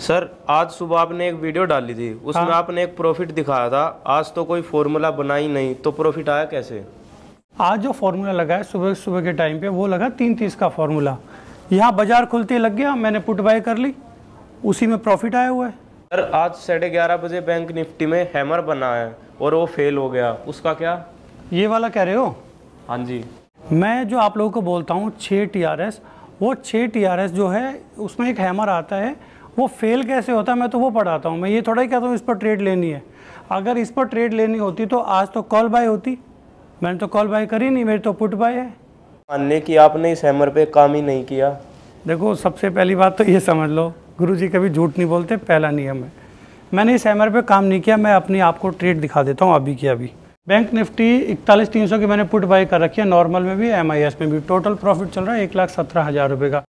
Sir आज सुबह आपने एक वीडियो डाली थी उसमें हाँ? आपने एक प्रॉफिट दिखाया था आज तो कोई फॉर्मूला बना ही नहीं तो प्रॉफिट आया कैसे आज जो फॉर्मूला लगा है सुबह सुबह के टाइम पे वो लगा तीन तीस का फॉर्मूला यहाँ बाजार खुलते लग गया मैंने पुट बाय कर ली उसी में प्रॉफिट आया हुआ है सर आज साढ़े ग्यारह बजे बैंक निफ्टी में हैमर बना है और वो फेल हो गया उसका क्या ये वाला कह रहे हो हाँ जी मैं जो आप लोगों को बोलता हूँ छः टी वो छः टी जो है उसमें एक हैमर आता है वो फेल कैसे होता है मैं तो वो पढ़ाता हूँ मैं ये थोड़ा ही कहता हूँ इस पर ट्रेड लेनी है अगर इस पर ट्रेड लेनी होती तो आज तो कॉल बाय होती मैंने तो कॉल बाय करी नहीं मेरी तो पुट बाय है मानने कि आपने इस हैमर पे काम ही नहीं किया देखो सबसे पहली बात तो ये समझ लो गुरु जी कभी झूठ नहीं बोलते पहला नियम है मैंने इस हैमर पर काम नहीं किया मैं अपनी आपको ट्रेड दिखा देता हूँ अभी की अभी बैंक निफ्टी इकतालीस तीन सौ की मैंने पुट बाय कर रखी है नॉर्मल में भी एम में भी टोटल प्रॉफिट चल रहा है एक लाख सत्रह हज़ार रुपये का